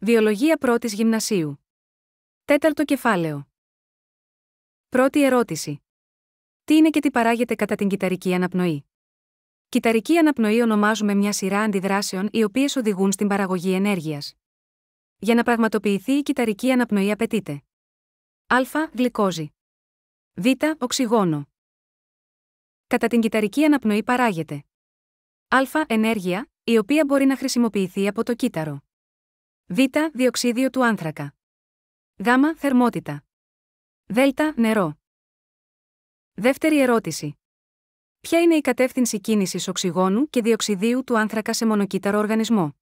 Βιολογία πρώτης γυμνασίου. Τέταρτο κεφάλαιο. Πρώτη ερώτηση. Τι είναι και τι παράγεται κατά την κυταρική αναπνοή. Κυταρική αναπνοή ονομάζουμε μια σειρά αντιδράσεων οι οποίες οδηγούν στην παραγωγή ενέργειας. Για να πραγματοποιηθεί η κυταρική αναπνοή απαιτείται Α. Γλυκόζη. Β. Οξυγόνο. Κατά την κυταρική αναπνοή παράγεται Α. Ενέργεια, η οποία μπορεί να χρησιμοποιηθεί από το κύτταρο. Β. Διοξίδιο του άνθρακα. Γ. Θερμότητα. Δ. Νερό. Δεύτερη ερώτηση. Ποια είναι η κατεύθυνση κίνησης οξυγόνου και διοξιδίου του άνθρακα σε μονοκύτταρο οργανισμό.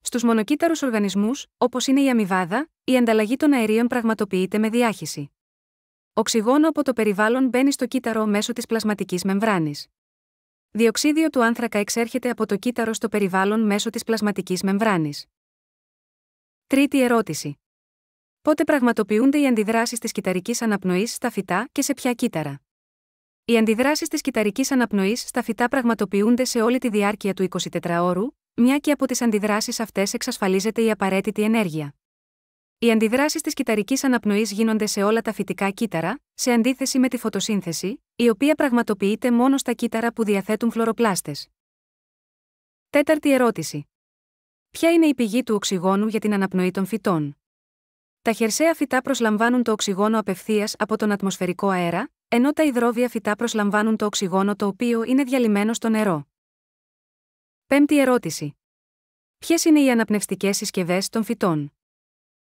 Στους μονοκύτταρους οργανισμούς, όπως είναι η αμοιβάδα, η ανταλλαγή των αερίων πραγματοποιείται με διάχυση. Οξυγόνο από το περιβάλλον μπαίνει στο κύτταρο μέσω της πλασματικής μεμβράνης. Διοξίδιο του άνθρακα εξέρχεται από το κύτταρο στο περιβάλλον μέσω της πλασματικής μεμβράνης. Τρίτη ερώτηση. Πότε πραγματοποιούνται οι αντιδράσεις της κυταρικής αναπνοής στα φυτά και σε ποια κύτταρα. Οι αντιδράσεις της κυταρικής αναπνοής στα φυτά πραγματοποιούνται σε όλη τη διάρκεια του 24ωρου, μια και από τις αντιδράσεις αυτές εξασφαλίζεται η απαραίτητη ενέργεια. Οι αντιδράσεις της κυταρικής αναπνοής γίνονται σε όλα τα φυτικά κύτταρα, σε αντίθεση με τη φωτοσύνθεση, η οποία πραγματοποιείται μόνο στα κύτταρα που διαθέτουν φλωροπλάστες. Τέταρτη ερώτηση. Ποια είναι η πηγή του οξυγόνου για την αναπνοή των φυτών. Τα χερσαία φυτά προσλαμβάνουν το οξυγόνο απευθείας από τον ατμοσφαιρικό αέρα, ενώ τα υδρόβια φυτά προσλαμβάνουν το οξυγόνο το οποίο είναι διαλυμένο στο νερό. Πέμπτη ερώτηση. Ποιες είναι οι αναπνευστικές συσκευές των φυτών.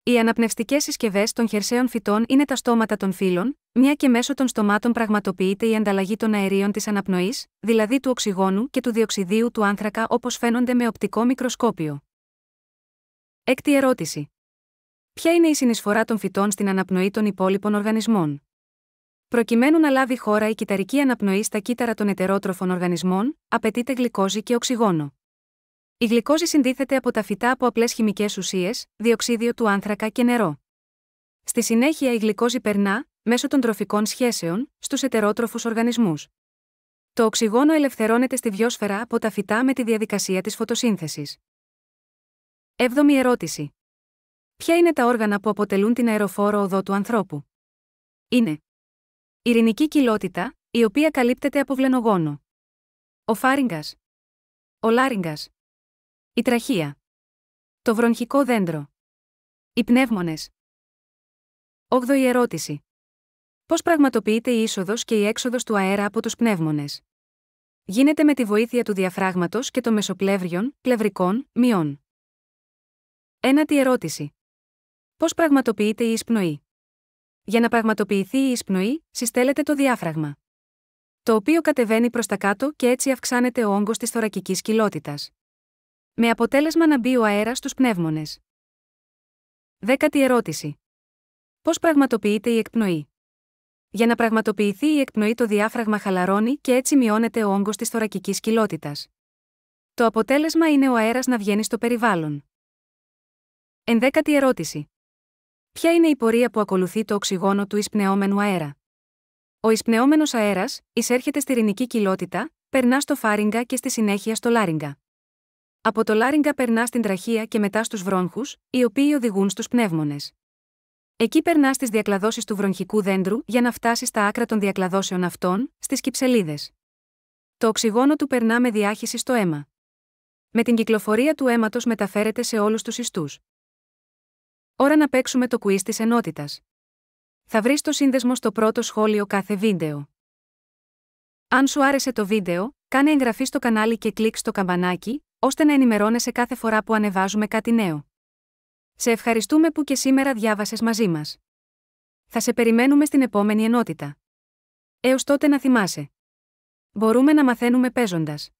Οι αναπνευστικές συσκευές των χερσαίων φυτών είναι τα στόματα των φύλων, μια και μέσω των στομάτων πραγματοποιείται η ανταλλαγή των αερίων της αναπνοής, δηλαδή του οξυγόνου και του διοξιδίου του άνθρακα όπως φαίνονται με οπτικό μικροσκόπιο. Έκτη ερώτηση. Ποια είναι η συνεισφορά των φυτών στην αναπνοή των υπόλοιπων οργανισμών. Προκειμένου να λάβει χώρα η κυταρική αναπνοή στα κύτταρα των ετερότροφων οργανισμών, απαιτείται γλυκόζη και οξυγόνο. Η γλυκόζη συντίθεται από τα φυτά από απλές χημικές ουσίες, διοξίδιο του άνθρακα και νερό. Στη συνέχεια η γλυκόζη περνά, μέσω των τροφικών σχέσεων, στους ετερότροφους οργανισμούς. Το οξυγόνο ελευθερώνεται στη βιόσφαιρα από τα φυτά με τη διαδικασία της φωτοσύνθεσης. Έβδομη ερώτηση. Ποια είναι τα όργανα που αποτελούν την αεροφόρο οδό του ανθρώπου. Είναι η ρινική κοιλότητα, η οποία καλύπτεται από βλενογόνο. Ο φάριγγας. Ο λάριγγας. Η τραχεία. Το βρονχικό δέντρο. Οι πνεύμονες. 8η ερώτηση. Πώς πραγματοποιείται η είσοδος και η έξοδος του αέρα από τους πνεύμονες. Γίνεται με τη βοήθεια του διαφράγματος και των μεσοπλεύριων, πλευρικών, μειών. Ένατη ερώτηση. Πώς πραγματοποιείται η εισπνοή. Για να πραγματοποιηθεί η εισπνοή, συστέλλεται το διάφραγμα. Το οποίο κατεβαίνει προς τα κάτω και έτσι αυξάνεται ο όγκος της θωρακικής κοιλότητας. Με αποτέλεσμα να μπει ο αέρας στους πνεύμονες. Δέκατη ερώτηση. Πώς πραγματοποιείται η εκπνοή. Για να πραγματοποιηθεί η εκπνοή, το διάφραγμα χαλαρώνει και έτσι μειώνεται ο όγκος της θωρακικής κοιλότητας. Το αποτέλεσμα είναι ο αέρας να βγαίνει στο περιβάλλον. Ενδέκατη ερώτηση. Ποια είναι η πορεία που ακολουθεί το οξυγόνο του εισπνεώμενου αέρα. Ο εισπνεώμενος αέρας εισέρχεται στη ρηνική κοιλότητα, περνά στο φάριγγα και στη συνέχεια στο λάριγγα. Από το λάριγγα περνά στην τραχεία και μετά στους βρόνχου, οι οποίοι οδηγούν στους πνεύμονες. Εκεί περνά στις διακλαδώσεις του βρονχικού δέντρου για να φτάσει στα άκρα των διακλαδώσεων αυτών, στις κυψελίδες. Το οξυγόνο του περνά με διάχυση στο αίμα. Με την κυκλοφορία του αίματος μεταφέρεται σε όλους τους ιστούς. Ώρα να παίξουμε το quiz της ενότητας. Θα βρεις το σύνδεσμο στο πρώτο σχόλιο κάθε βίντεο. Αν σου άρεσε το βίντεο, κάνε εγγραφή στο κανάλι και κλικ στο καμπανάκι, ώστε να ενημερώνεσαι κάθε φορά που ανεβάζουμε κάτι νέο. Σε ευχαριστούμε που και σήμερα διάβασες μαζί μας. Θα σε περιμένουμε στην επόμενη ενότητα. Έως τότε να θυμάσαι. Μπορούμε να μαθαίνουμε παίζοντας.